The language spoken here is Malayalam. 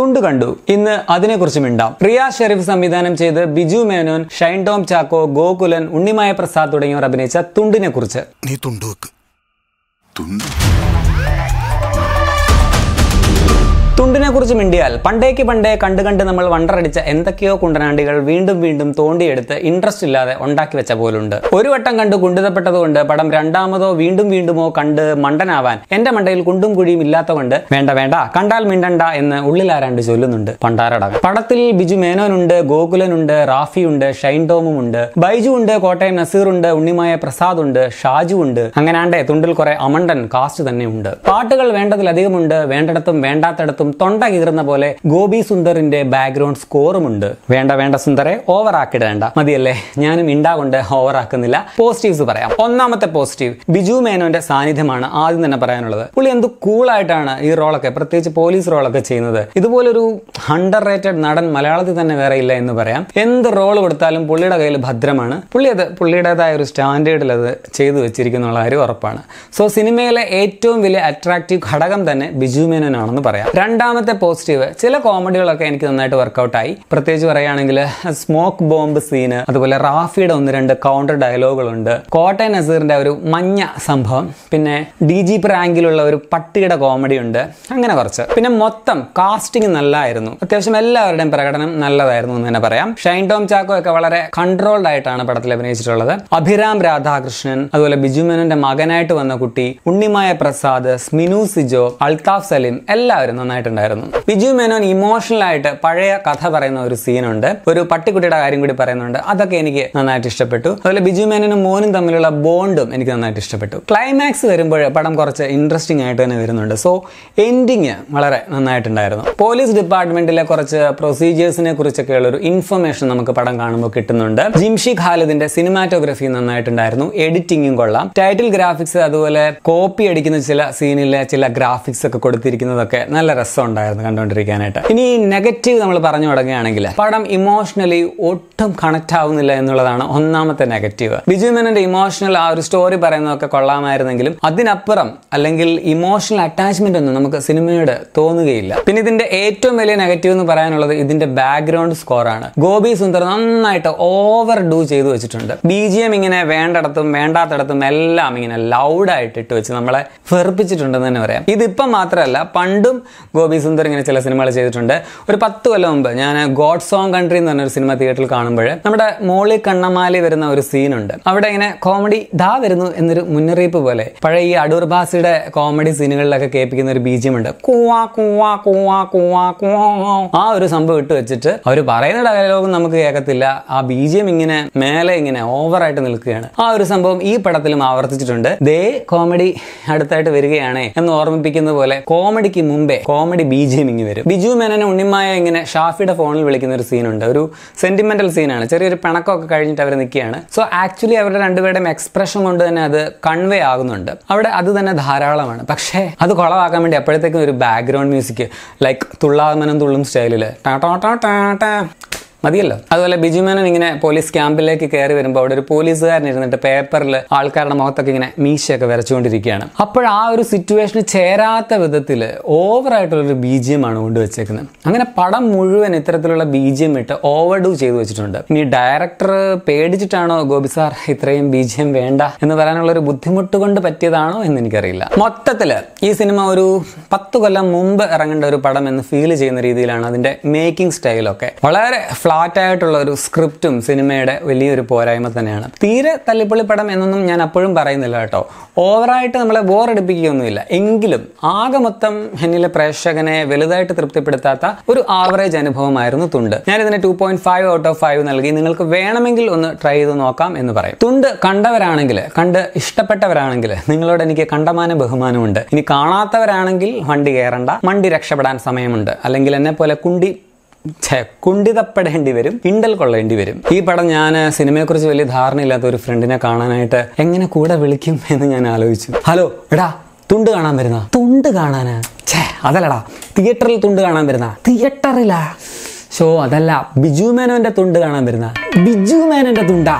തുണ്ടു കണ്ടു ഇന്ന് അതിനെക്കുറിച്ച് മിണ്ടാം റിയ ഷെരീഫ് സംവിധാനം ചെയ്ത് ബിജു മേനോൻ ഷൈൻ ടോം ചാക്കോ ഗോകുലൻ ഉണ്ണിമായ പ്രസാദ് തുടങ്ങിയവർ അഭിനയിച്ച തുണ്ടിനെ കുറിച്ച് നീ തുണ്ടു വെക്ക് തുണ്ട് തുണ്ടിനെ കുറിച്ച് മിണ്ടിയാൽ പണ്ടേക്ക് പണ്ടേ കണ്ട് കണ്ട് നമ്മൾ വണ്ടറടിച്ച എന്തൊക്കെയോ കുണ്ടനാണ്ടികൾ വീണ്ടും വീണ്ടും തോണ്ടിയെടുത്ത് ഇൻട്രസ്റ്റ് ഇല്ലാതെ ഉണ്ടാക്കി വെച്ച പോലുണ്ട് ഒരു വട്ടം കണ്ട് കുണ്ടിതപ്പെട്ടതുകൊണ്ട് പടം രണ്ടാമതോ വീണ്ടും വീണ്ടുമോ കണ്ട് മണ്ടനാവാൻ എന്റെ മണ്ടയിൽ കുണ്ടും കുഴിയും ഇല്ലാത്തതുകൊണ്ട് വേണ്ട വേണ്ട കണ്ടാൽ മിണ്ടണ്ട എന്ന് ഉള്ളിലാരാണ്ട് ചൊല്ലുന്നുണ്ട് പണ്ടാരട പടത്തിൽ ബിജു മേനോനുണ്ട് ഗോകുലനുണ്ട് റാഫിയുണ്ട് ഷൈൻ ഉണ്ട് ബൈജു ഉണ്ട് കോട്ടയം നസീറുണ്ട് ഉണ്ണിമായ പ്രസാദ് ഉണ്ട് ഷാജു ഉണ്ട് അങ്ങനാണ്ടേ തുണ്ടിൽ കുറെ അമണ്ടൻ കാസ്റ്റ് തന്നെ ഉണ്ട് പാട്ടുകൾ വേണ്ടതിലധികമുണ്ട് വേണ്ടിടത്തും വേണ്ടാത്തടത്തും തൊണ്ട കീറുന്ന പോലെ ഗോപി സുന്ദറിന്റെ ബാക്ക്ഗ്രൗണ്ട് സ്കോറുമുണ്ട് വേണ്ട വേണ്ട സുന്ദറെ ഓവർ ആക്കിടേണ്ട മതിയല്ലേ ഞാനും ഇണ്ടാകൊണ്ട് ഓവർ ആക്കുന്നില്ല പോസിറ്റീവ്സ് പറയാം ഒന്നാമത്തെ പോസിറ്റീവ് ബിജു മേനോന്റെ സാന്നിധ്യമാണ് ആദ്യം തന്നെ പറയാനുള്ളത് പുള്ളി എന്ത് കൂളായിട്ടാണ് ഈ റോളൊക്കെ പ്രത്യേകിച്ച് പോലീസ് റോളൊക്കെ ചെയ്യുന്നത് ഇതുപോലൊരു ഹണ്ടർ റേറ്റഡ് നടൻ മലയാളത്തിൽ തന്നെ വേറെ ഇല്ല എന്ന് പറയാം എന്ത് റോൾ കൊടുത്താലും പുള്ളിയുടെ കയ്യിൽ ഭദ്രമാണ് പുള്ളി അത് പുള്ളിയുടേതായ ഒരു സ്റ്റാൻഡേർഡിൽ അത് ചെയ്തു വെച്ചിരിക്കുന്ന കാര്യം ഉറപ്പാണ് സോ സിനിമയിലെ ഏറ്റവും വലിയ അട്രാക്റ്റീവ് ഘടകം തന്നെ ബിജു മേനോനാണെന്ന് പറയാം രണ്ട് രണ്ടാമത്തെ പോസിറ്റീവ് ചില കോമഡികളൊക്കെ എനിക്ക് നന്നായിട്ട് വർക്കൗട്ടായി പ്രത്യേകിച്ച് പറയുകയാണെങ്കിൽ സ്മോക്ക് ബോംബ് സീന് അതുപോലെ റാഫിയുടെ ഒന്ന് രണ്ട് കൗണ്ടർ ഡയലോഗുകളുണ്ട് കോട്ടയം നസീറിന്റെ ഒരു മഞ്ഞ സംഭവം പിന്നെ ഡി ജി പ്രാങ്കിലുള്ള ഒരു പട്ടിയുടെ കോമഡി ഉണ്ട് അങ്ങനെ കുറച്ച് പിന്നെ മൊത്തം കാസ്റ്റിംഗ് നല്ലതായിരുന്നു അത്യാവശ്യം എല്ലാവരുടെയും പ്രകടനം നല്ലതായിരുന്നു എന്ന് തന്നെ പറയാം ഷൈൻ ടോം ചാക്കോ ഒക്കെ വളരെ കൺട്രോൾഡ് ആയിട്ടാണ് പടത്തിൽ അഭിനയിച്ചിട്ടുള്ളത് അഭിരാം രാധാകൃഷ്ണൻ അതുപോലെ ബിജു മകനായിട്ട് വന്ന കുട്ടി ഉണ്ണിമായ പ്രസാദ് സ്മിനു സിജോ അൽതാഫ് സലീം എല്ലാവരും നന്നായിട്ട് പറഞ്ഞിട്ടുണ്ടായിരുന്നു ബിജു മേനോൻ ഇമോഷണൽ ആയിട്ട് പഴയ കഥ പറയുന്ന ഒരു സീനുണ്ട് ഒരു പട്ടിക്കുട്ടിയുടെ കാര്യം കൂടി പറയുന്നുണ്ട് അതൊക്കെ എനിക്ക് നന്നായിട്ട് ഇഷ്ടപ്പെട്ടു അതുപോലെ ബിജു മേനോനും മോനും തമ്മിലുള്ള ബോണ്ടും എനിക്ക് നന്നായിട്ട് ഇഷ്ടപ്പെട്ടു ക്ലൈമാക്സ് വരുമ്പോൾ പടം കുറച്ച് ഇൻട്രസ്റ്റിംഗ് ആയിട്ട് തന്നെ വരുന്നുണ്ട് സോ എൻഡിങ് വളരെ നന്നായിട്ടുണ്ടായിരുന്നു പോലീസ് ഡിപ്പാർട്ട്മെന്റിലെ കുറച്ച് പ്രൊസീജിയേഴ്സിനെ ഉള്ള ഒരു ഇൻഫർമേഷൻ നമുക്ക് പടം കാണുമ്പോൾ കിട്ടുന്നുണ്ട് ജിംഷി ഖാലിദിന്റെ സിനിമാറ്റോഗ്രഫി നന്നായിട്ടുണ്ടായിരുന്നു എഡിറ്റിംഗും കൊള്ളാം ടൈറ്റിൽ ഗ്രാഫിക്സ് അതുപോലെ കോപ്പി അടിക്കുന്ന ചില സീനിലെ ചില ഗ്രാഫിക്സ് ഒക്കെ കൊടുത്തിരിക്കുന്നതൊക്കെ നല്ല രസം രസമുണ്ടായിരുന്നു കണ്ടുകൊണ്ടിരിക്കാനായിട്ട് ഇനി നെഗറ്റീവ് നമ്മൾ പറഞ്ഞു തുടങ്ങുകയാണെങ്കിൽ പടം ഇമോഷണലി ഒട്ടും കണക്ട് ആവുന്നില്ല എന്നുള്ളതാണ് ഒന്നാമത്തെ നെഗറ്റീവ് ബിജു മേനന്റെ ഇമോഷണൽ ആ ഒരു സ്റ്റോറി പറയുന്നതൊക്കെ കൊള്ളാമായിരുന്നെങ്കിലും അതിനപ്പുറം അല്ലെങ്കിൽ ഇമോഷണൽ അറ്റാച്ച്മെന്റ് ഒന്നും നമുക്ക് സിനിമയോട് തോന്നുകയില്ല പിന്നെ ഇതിന്റെ ഏറ്റവും വലിയ നെഗറ്റീവ് എന്ന് പറയാനുള്ളത് ഇതിന്റെ ബാക്ക്ഗ്രൗണ്ട് സ്കോറാണ് ഗോപി സുന്ദർ നന്നായിട്ട് ഓവർ ഡൂ ചെയ്തു വെച്ചിട്ടുണ്ട് ബി ജി എം ഇങ്ങനെ വേണ്ടടത്തും വേണ്ടാത്തടത്തും എല്ലാം ഇങ്ങനെ ലൗഡായിട്ട് ഇട്ട് വെച്ച് നമ്മളെ വെറുപ്പിച്ചിട്ടുണ്ടെന്ന് തന്നെ പറയാം ഇതിപ്പം മാത്രമല്ല പണ്ടും ഗോപി സുന്ദർ ഇങ്ങനെ ചില സിനിമകൾ ചെയ്തിട്ടുണ്ട് ഒരു പത്ത് കൊല്ലം മുമ്പ് ഞാൻ ഗോഡ് സോങ് കൺട്രി എന്ന് പറഞ്ഞൊരു സിനിമ തിയേറ്ററിൽ കാണുമ്പോൾ നമ്മുടെ മോളി കണ്ണമാലി വരുന്ന ഒരു സീനുണ്ട് അവിടെ ഇങ്ങനെ കോമഡി ദാ വരുന്നു എന്നൊരു മുന്നറിയിപ്പ് പോലെ പഴയ ഈ അടൂർ ഭാസിയുടെ കോമഡി സീനുകളിലൊക്കെ കേൾപ്പിക്കുന്ന ഒരു ഉണ്ട് കുവാ കുവാ കുവാ കുവാ കുവാ ആ ഒരു സംഭവം ഇട്ട് വെച്ചിട്ട് അവർ പറയുന്ന ഡയലോഗും നമുക്ക് കേൾക്കത്തില്ല ആ ബീജിയം ഇങ്ങനെ മേലെ ഇങ്ങനെ ഓവറായിട്ട് നിൽക്കുകയാണ് ആ ഒരു സംഭവം ഈ പടത്തിലും ആവർത്തിച്ചിട്ടുണ്ട് ദേ കോമഡി അടുത്തായിട്ട് വരികയാണേ എന്ന് ഓർമ്മിപ്പിക്കുന്ന പോലെ കോമഡിക്ക് മുമ്പേ കോമഡി ബി ജി എം ഇങ്ങ് വരും ബിജു മേനനെ ഉണ്ണിമായ ഇങ്ങനെ ഷാഫിയുടെ ഫോണിൽ വിളിക്കുന്ന ഒരു സീനുണ്ട് ഒരു സെന്റിമെന്റൽ സീനാണ് ചെറിയൊരു പിണക്കമൊക്കെ കഴിഞ്ഞിട്ട് അവർ നിൽക്കുകയാണ് സോ ആക്ച്വലി അവരുടെ രണ്ടുപേരുടെയും എക്സ്പ്രഷൻ കൊണ്ട് തന്നെ അത് കൺവേ ആകുന്നുണ്ട് അവിടെ അത് തന്നെ ധാരാളമാണ് പക്ഷേ അത് കുളവാക്കാൻ വേണ്ടി അപ്പോഴത്തേക്കും ഒരു ബാക്ക്ഗ്രൗണ്ട് മ്യൂസിക് ലൈക്ക് തുള്ളാമനം തുള്ളും സ്റ്റൈലില് ടാ ടാ ടാ ടാ മതിയല്ലോ അതുപോലെ ബിജുമേനൻ ഇങ്ങനെ പോലീസ് ക്യാമ്പിലേക്ക് കയറി വരുമ്പോൾ അവിടെ ഒരു പോലീസുകാരൻ ഇരുന്നിട്ട് പേപ്പറിൽ ആൾക്കാരുടെ മുഖത്തൊക്കെ ഇങ്ങനെ മീശയൊക്കെ വരച്ചുകൊണ്ടിരിക്കുകയാണ് അപ്പോൾ ആ ഒരു സിറ്റുവേഷന് ചേരാത്ത വിധത്തിൽ ഓവറായിട്ടുള്ളൊരു ബി ജി എം ആണ് കൊണ്ടുവച്ചേക്കുന്നത് അങ്ങനെ പടം മുഴുവൻ ഇത്തരത്തിലുള്ള ബി ജി എം ഇട്ട് ഓവർ ഡൂ ചെയ്തു വെച്ചിട്ടുണ്ട് ഇനി ഡയറക്ടർ പേടിച്ചിട്ടാണോ ഗോപി സാർ ഇത്രയും ബി ജി എം വേണ്ട എന്ന് പറയാനുള്ള ഒരു ബുദ്ധിമുട്ട് കൊണ്ട് പറ്റിയതാണോ എന്ന് എനിക്കറിയില്ല മൊത്തത്തിൽ ഈ സിനിമ ഒരു പത്ത് കൊല്ലം മുമ്പ് ഇറങ്ങേണ്ട ഒരു പടം എന്ന് ഫീൽ ചെയ്യുന്ന രീതിയിലാണ് അതിന്റെ മേക്കിംഗ് സ്റ്റൈലൊക്കെ വളരെ ഫ്ലാറ്റ് ആയിട്ടുള്ള ഒരു സ്ക്രിപ്റ്റും സിനിമയുടെ വലിയൊരു പോരായ്മ തന്നെയാണ് തീരെ തല്ലിപ്പൊളി പടം എന്നൊന്നും ഞാൻ അപ്പോഴും പറയുന്നില്ല കേട്ടോ ഓവറായിട്ട് നമ്മളെ ബോറടിപ്പിക്കുകയൊന്നുമില്ല എങ്കിലും ആകെ മൊത്തം എന്നിലെ പ്രേക്ഷകനെ വലുതായിട്ട് തൃപ്തിപ്പെടുത്താത്ത ഒരു ആവറേജ് അനുഭവമായിരുന്നു തുണ്ട് ഞാൻ ഇതിന് two point five out of five നൽകി നിങ്ങൾക്ക് വേണമെങ്കിൽ ഒന്ന് ട്രൈ ചെയ്ത് നോക്കാം എന്ന് പറയും തുണ്ട് കണ്ടവരാണെങ്കിൽ കണ്ട് ഇഷ്ടപ്പെട്ടവരാണെങ്കിൽ നിങ്ങളോട് എനിക്ക് കണ്ടമാന ബഹുമാനമുണ്ട് ഇനി കാണാത്തവരാണെങ്കിൽ വണ്ടി കയറണ്ട വണ്ടി രക്ഷപ്പെടാൻ സമയമുണ്ട് അല്ലെങ്കിൽ എന്നെ പോലെ കുണ്ടി കുണ്ടിതപ്പെടേണ്ടി വരും ഇണ്ടൽ കൊള്ളേണ്ടി വരും ഈ പടം ഞാൻ സിനിമയെക്കുറിച്ച് വലിയ ധാരണയില്ലാത്ത ഒരു ഫ്രണ്ടിനെ കാണാനായിട്ട് എങ്ങനെ കൂടെ വിളിക്കും എന്ന് ഞാൻ ആലോചിച്ചു ഹലോ എടാ തുണ്ട് കാണാൻ വരുന്ന തുണ്ട് കാണാൻ ഛേ അതല്ലടാ തിയേറ്ററിൽ തുണ്ട് കാണാൻ വരുന്ന തിയേറ്ററിലാ ഷോ അതല്ല ബിജു മേനോന്റെ തുണ്ട് കാണാൻ വരുന്ന ബിജു മേനോന്റെ തുണ്ടാ